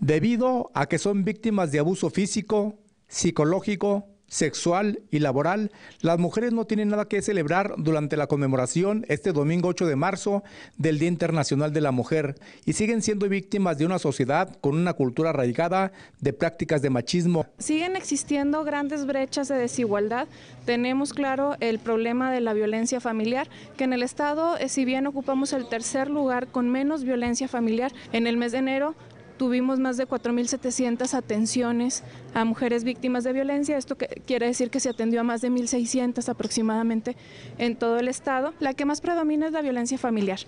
debido a que son víctimas de abuso físico, psicológico, sexual y laboral, las mujeres no tienen nada que celebrar durante la conmemoración este domingo 8 de marzo del Día Internacional de la Mujer y siguen siendo víctimas de una sociedad con una cultura arraigada de prácticas de machismo. Siguen existiendo grandes brechas de desigualdad. Tenemos claro el problema de la violencia familiar, que en el Estado, eh, si bien ocupamos el tercer lugar con menos violencia familiar, en el mes de enero tuvimos más de 4.700 atenciones a mujeres víctimas de violencia. Esto quiere decir que se atendió a más de 1.600 aproximadamente en todo el estado. La que más predomina es la violencia familiar.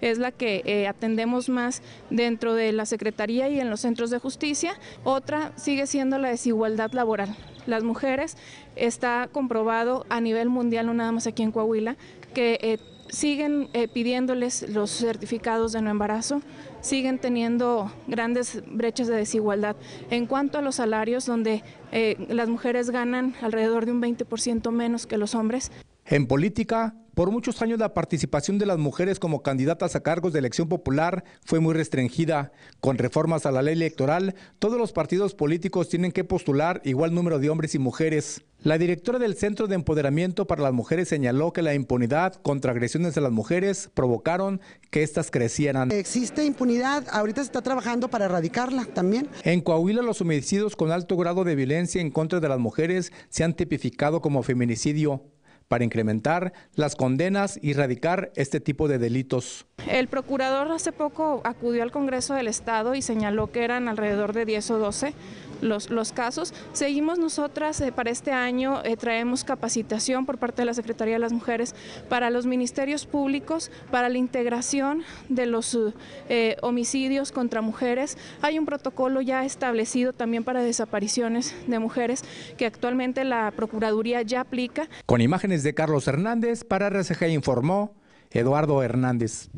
Es la que eh, atendemos más dentro de la Secretaría y en los centros de justicia. Otra sigue siendo la desigualdad laboral. Las mujeres está comprobado a nivel mundial, no nada más aquí en Coahuila, que... Eh, siguen eh, pidiéndoles los certificados de no embarazo, siguen teniendo grandes brechas de desigualdad. En cuanto a los salarios, donde eh, las mujeres ganan alrededor de un 20% menos que los hombres. En política, por muchos años la participación de las mujeres como candidatas a cargos de elección popular fue muy restringida. Con reformas a la ley electoral, todos los partidos políticos tienen que postular igual número de hombres y mujeres. La directora del Centro de Empoderamiento para las Mujeres señaló que la impunidad contra agresiones a las mujeres provocaron que éstas crecieran. Existe impunidad, ahorita se está trabajando para erradicarla también. En Coahuila los homicidios con alto grado de violencia en contra de las mujeres se han tipificado como feminicidio para incrementar las condenas y erradicar este tipo de delitos. El procurador hace poco acudió al Congreso del Estado y señaló que eran alrededor de 10 o 12 los, casos. Seguimos nosotras eh, para este año, eh, traemos capacitación por parte de la Secretaría de las Mujeres para los ministerios públicos, para la integración de los eh, homicidios contra mujeres. Hay un protocolo ya establecido también para desapariciones de mujeres que actualmente la Procuraduría ya aplica. Con imágenes de Carlos Hernández, para RCG informó Eduardo Hernández.